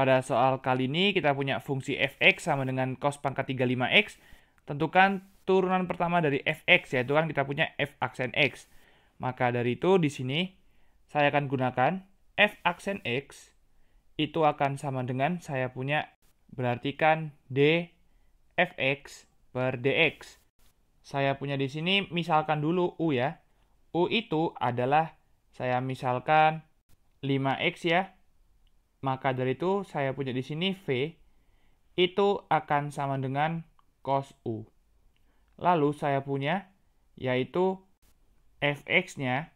Pada soal kali ini kita punya fungsi fx sama dengan cos pangkat 35x. Tentukan turunan pertama dari fx yaitu kan kita punya f aksen x. Maka dari itu di sini saya akan gunakan f aksen x itu akan sama dengan saya punya berarti kan d fx per dx. Saya punya di sini misalkan dulu u ya. u itu adalah saya misalkan 5x ya maka dari itu saya punya di sini V itu akan sama dengan cos U. Lalu saya punya yaitu fx-nya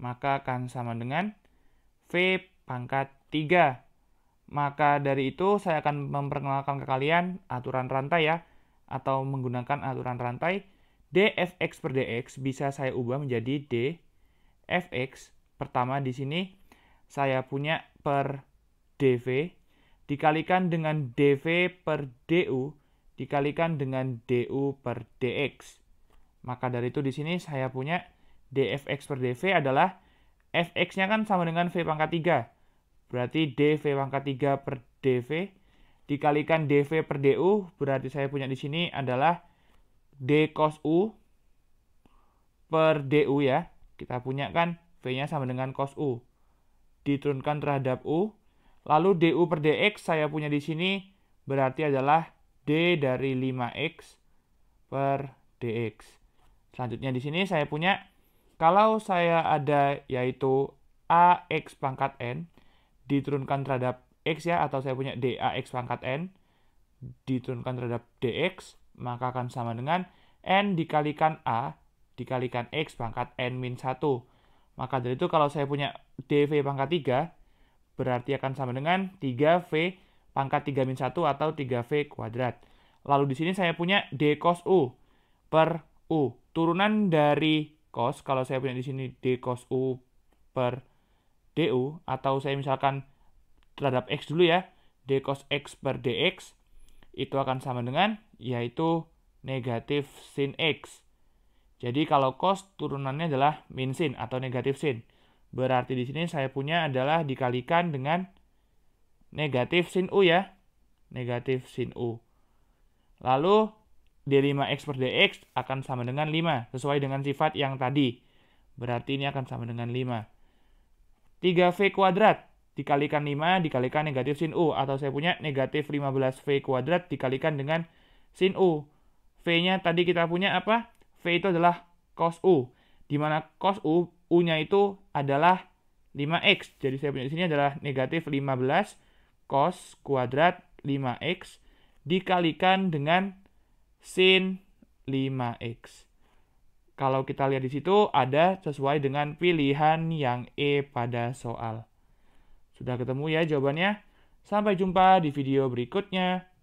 maka akan sama dengan V pangkat 3. Maka dari itu saya akan memperkenalkan ke kalian aturan rantai ya atau menggunakan aturan rantai dfx per dx bisa saya ubah menjadi dfx pertama di sini saya punya per DV dikalikan dengan DV per DU dikalikan dengan DU per DX. Maka dari itu di sini saya punya DFX per DV adalah Fx-nya kan sama dengan V pangkat 3. Berarti DV pangkat 3 per DV dikalikan DV per DU berarti saya punya di sini adalah D cos U per DU ya. Kita punya kan V-nya sama dengan cos U. Diturunkan terhadap U Lalu DU per DX saya punya di sini berarti adalah D dari 5X per DX. Selanjutnya di sini saya punya, kalau saya ada yaitu AX pangkat N diturunkan terhadap X ya, atau saya punya DAX pangkat N diturunkan terhadap DX, maka akan sama dengan N dikalikan A dikalikan X pangkat N min 1. Maka dari itu kalau saya punya DV pangkat 3, berarti akan sama dengan 3V pangkat 3 min 1 atau 3V kuadrat. Lalu di sini saya punya D cos U per U. Turunan dari cos, kalau saya punya di sini D cos U per DU, atau saya misalkan terhadap X dulu ya, D cos X per DX, itu akan sama dengan, yaitu negatif sin X. Jadi kalau cos turunannya adalah min sin atau negatif sin. Berarti di sini saya punya adalah dikalikan dengan negatif sin U ya. Negatif sin U. Lalu D5X per DX akan sama dengan 5 sesuai dengan sifat yang tadi. Berarti ini akan sama dengan 5. 3V kuadrat dikalikan 5 dikalikan negatif sin U. Atau saya punya negatif 15V kuadrat dikalikan dengan sin U. V-nya tadi kita punya apa? V itu adalah cos U di mana cos U, U-nya itu adalah 5X. Jadi saya punya di sini adalah negatif 15 cos kuadrat 5X dikalikan dengan sin 5X. Kalau kita lihat di situ ada sesuai dengan pilihan yang E pada soal. Sudah ketemu ya jawabannya? Sampai jumpa di video berikutnya.